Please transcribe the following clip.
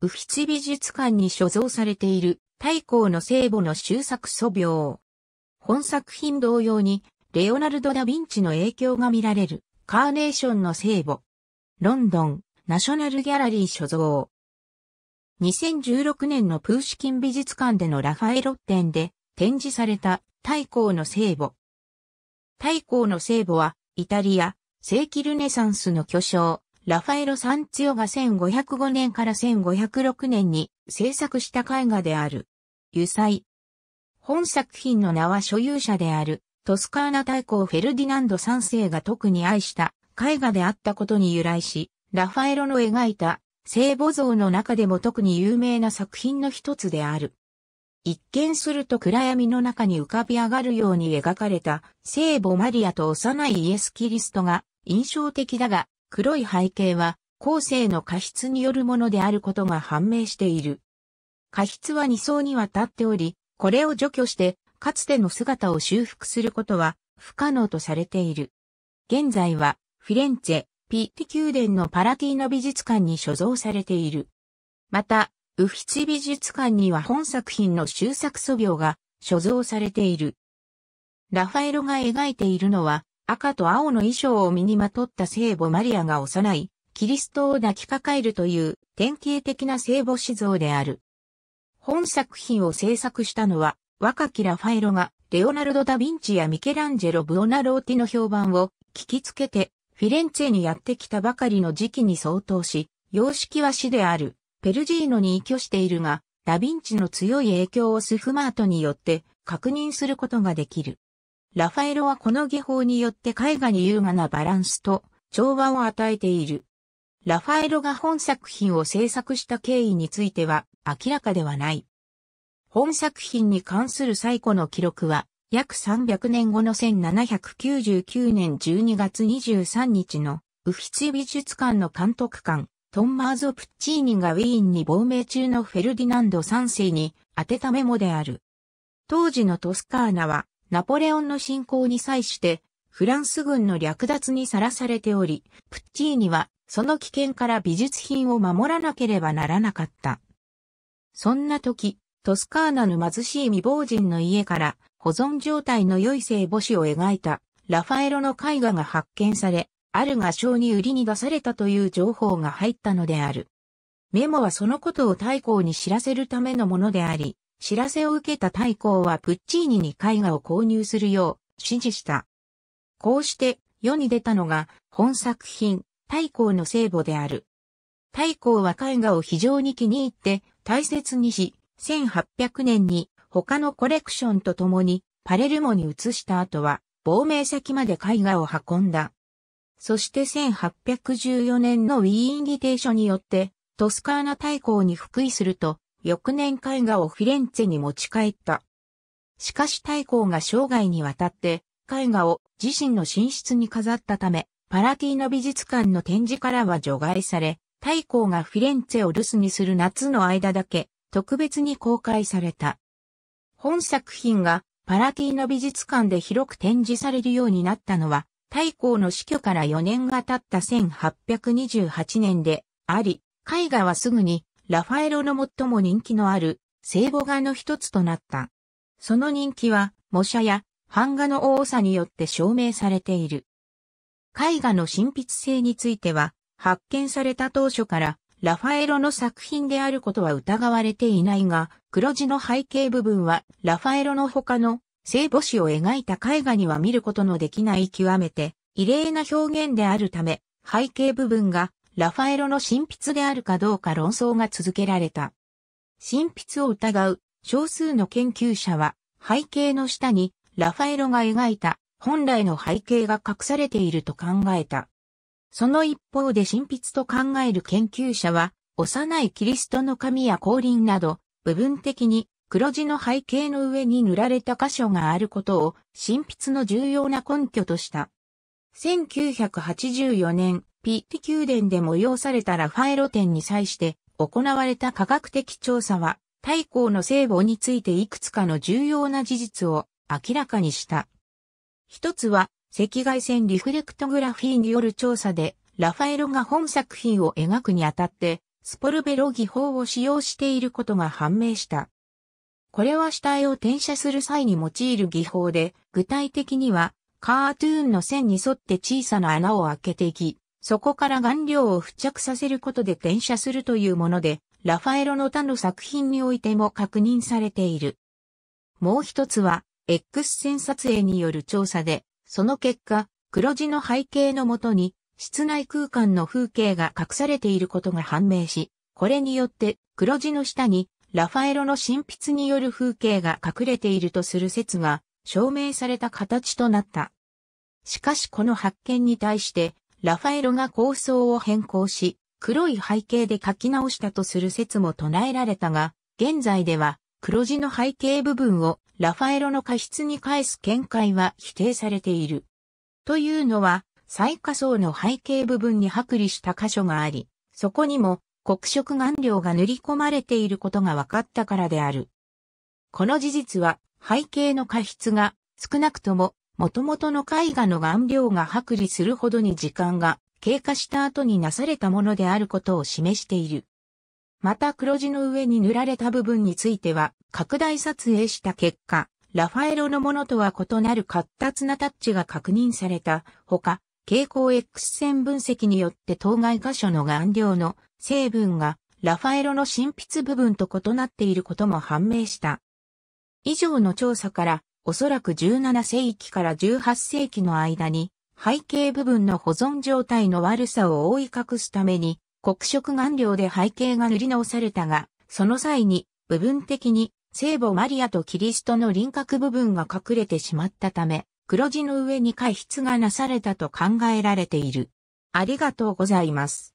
ウフィツィ美術館に所蔵されている太閤の聖母の修作素描。本作品同様に、レオナルド・ダ・ヴィンチの影響が見られる、カーネーションの聖母。ロンドン、ナショナルギャラリー所蔵。2016年のプーシキン美術館でのラファエロ展で展示された太閤の聖母。太閤の聖母はイタリア、世紀ルネサンスの巨匠、ラファエロ・サンツィオが1505年から1506年に制作した絵画である。油彩。本作品の名は所有者である、トスカーナ大公フェルディナンド3世が特に愛した絵画であったことに由来し、ラファエロの描いた聖母像の中でも特に有名な作品の一つである。一見すると暗闇の中に浮かび上がるように描かれた聖母マリアと幼いイエス・キリストが印象的だが、黒い背景は、後世の過失によるものであることが判明している。過失は2層にわたっており、これを除去して、かつての姿を修復することは不可能とされている。現在は、フィレンツェ、ピッティ宮殿のパラティーノ美術館に所蔵されている。また、ウフィチ美術館には本作品の終作素描が所蔵されている。ラファエロが描いているのは、赤と青の衣装を身にまとった聖母マリアが幼い、キリストを抱きかかえるという典型的な聖母子像である。本作品を制作したのは、若きラファエロが、レオナルド・ダ・ヴィンチやミケランジェロ・ブオナローティの評判を聞きつけて、フィレンツェにやってきたばかりの時期に相当し、様式は死である、ペルジーノに依拠しているが、ダ・ヴィンチの強い影響をスフマートによって確認することができる。ラファエロはこの技法によって絵画に優雅なバランスと調和を与えている。ラファエロが本作品を制作した経緯については明らかではない。本作品に関する最古の記録は約300年後の1799年12月23日のウフィツィ美術館の監督官、トンマーゾ・プッチーニがウィーンに亡命中のフェルディナンド3世に宛てたメモである。当時のトスカーナはナポレオンの侵攻に際して、フランス軍の略奪にさらされており、プッチーニはその危険から美術品を守らなければならなかった。そんな時、トスカーナの貧しい未亡人の家から保存状態の良い聖母子を描いたラファエロの絵画が発見され、ある画商に売りに出されたという情報が入ったのである。メモはそのことを太公に知らせるためのものであり、知らせを受けた大公はプッチーニに絵画を購入するよう指示した。こうして世に出たのが本作品、太公の聖母である。太公は絵画を非常に気に入って大切にし、1800年に他のコレクションと共にパレルモに移した後は亡命先まで絵画を運んだ。そして1814年のウィーン議定書によってトスカーナ大公に復位すると翌年絵画をフィレンツェに持ち帰った。しかし大公が生涯にわたって絵画を自身の寝室に飾ったため、パラティーノ美術館の展示からは除外され、大公がフィレンツェを留守にする夏の間だけ特別に公開された。本作品がパラティーノ美術館で広く展示されるようになったのは、大公の死去から4年が経った1828年であり、絵画はすぐにラファエロの最も人気のある聖母画の一つとなった。その人気は、模写や版画の多さによって証明されている。絵画の神筆性については、発見された当初から、ラファエロの作品であることは疑われていないが、黒字の背景部分は、ラファエロの他の聖母子を描いた絵画には見ることのできない極めて、異例な表現であるため、背景部分がラファエロの神筆であるかどうか論争が続けられた。神筆を疑う少数の研究者は背景の下にラファエロが描いた本来の背景が隠されていると考えた。その一方で神筆と考える研究者は幼いキリストの神や降臨など部分的に黒字の背景の上に塗られた箇所があることを神筆の重要な根拠とした。1984年、ピッティ宮殿で催されたラファエロ展に際して行われた科学的調査は、太閤の聖母についていくつかの重要な事実を明らかにした。一つは、赤外線リフレクトグラフィーによる調査で、ラファエロが本作品を描くにあたって、スポルベロ技法を使用していることが判明した。これは死体を転写する際に用いる技法で、具体的には、カートゥーンの線に沿って小さな穴を開けていき、そこから顔料を付着させることで転写するというもので、ラファエロの他の作品においても確認されている。もう一つは、X 線撮影による調査で、その結果、黒地の背景のもとに、室内空間の風景が隠されていることが判明し、これによって黒地の下にラファエロの神筆による風景が隠れているとする説が証明された形となった。しかしこの発見に対してラファエロが構想を変更し、黒い背景で書き直したとする説も唱えられたが、現在では黒字の背景部分をラファエロの過失に返す見解は否定されている。というのは、最下層の背景部分に剥離した箇所があり、そこにも黒色顔料が塗り込まれていることが分かったからである。この事実は背景の過失が少なくとも元々の絵画の顔料が剥離するほどに時間が経過した後になされたものであることを示している。また黒地の上に塗られた部分については、拡大撮影した結果、ラファエロのものとは異なる活発なタッチが確認されたほか、蛍光 X 線分析によって当該箇所の顔料の成分がラファエロの新筆部分と異なっていることも判明した。以上の調査からおそらく17世紀から18世紀の間に、背景部分の保存状態の悪さを覆い隠すために、黒色顔料で背景が塗り直されたが、その際に、部分的に、聖母マリアとキリストの輪郭部分が隠れてしまったため、黒地の上に回筆がなされたと考えられている。ありがとうございます。